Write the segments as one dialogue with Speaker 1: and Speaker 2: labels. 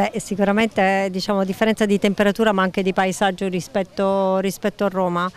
Speaker 1: Beh, sicuramente diciamo differenza di temperatura ma anche di paesaggio rispetto, rispetto a Roma.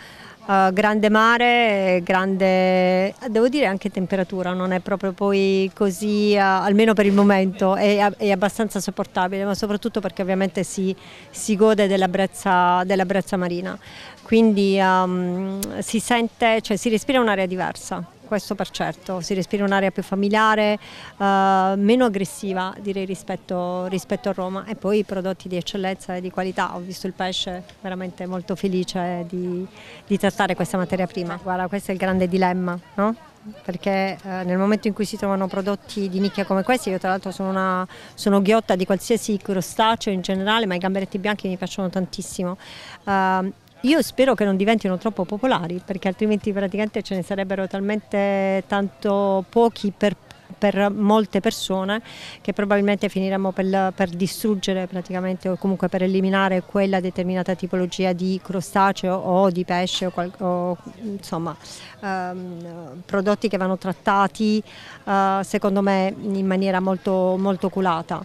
Speaker 1: Uh, grande mare, grande, devo dire anche temperatura, non è proprio poi così, uh, almeno per il momento, è, è, abbastanza sopportabile, ma soprattutto perché ovviamente si, si gode della brezza, della brezza, marina, quindi um, si sente, cioè si respira un'aria diversa questo per certo, si respira un'area più familiare, eh, meno aggressiva direi rispetto, rispetto, a Roma e poi prodotti di eccellenza e di qualità, ho visto il pesce veramente molto felice di, di trattare questa materia prima, guarda questo è il grande dilemma, no? perché eh, nel momento in cui si trovano prodotti di nicchia come questi, io tra l'altro sono, sono ghiotta di qualsiasi crostaceo in generale, ma i gamberetti bianchi mi piacciono tantissimo, eh, io spero che non diventino troppo popolari perché altrimenti praticamente ce ne sarebbero talmente tanto pochi per per molte persone che probabilmente finiremmo per, per, distruggere praticamente o comunque per eliminare quella determinata tipologia di crostaceo o di pesce o, qual, o insomma ehm, prodotti che vanno trattati eh, secondo me in maniera molto, molto culata.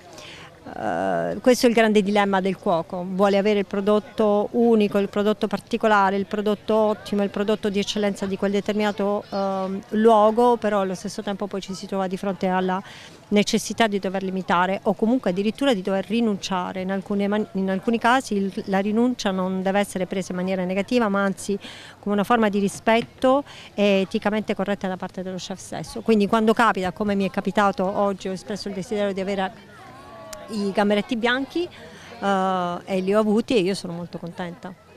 Speaker 1: Eh, questo è il grande dilemma del cuoco, vuole avere il prodotto unico, il prodotto particolare, il prodotto ottimo, il prodotto di eccellenza di quel determinato uh, luogo, però allo stesso tempo poi ci si trova di fronte alla necessità di dover limitare o comunque addirittura di dover rinunciare. In alcuni, in alcuni casi il, la rinuncia non deve essere presa in maniera negativa, ma anzi come una forma di rispetto e eticamente corretta da parte dello chef stesso. Quindi quando capita, come mi è capitato oggi, ho espresso il desiderio di avere i gamberetti bianchi eh, e li ho avuti e io sono molto contenta.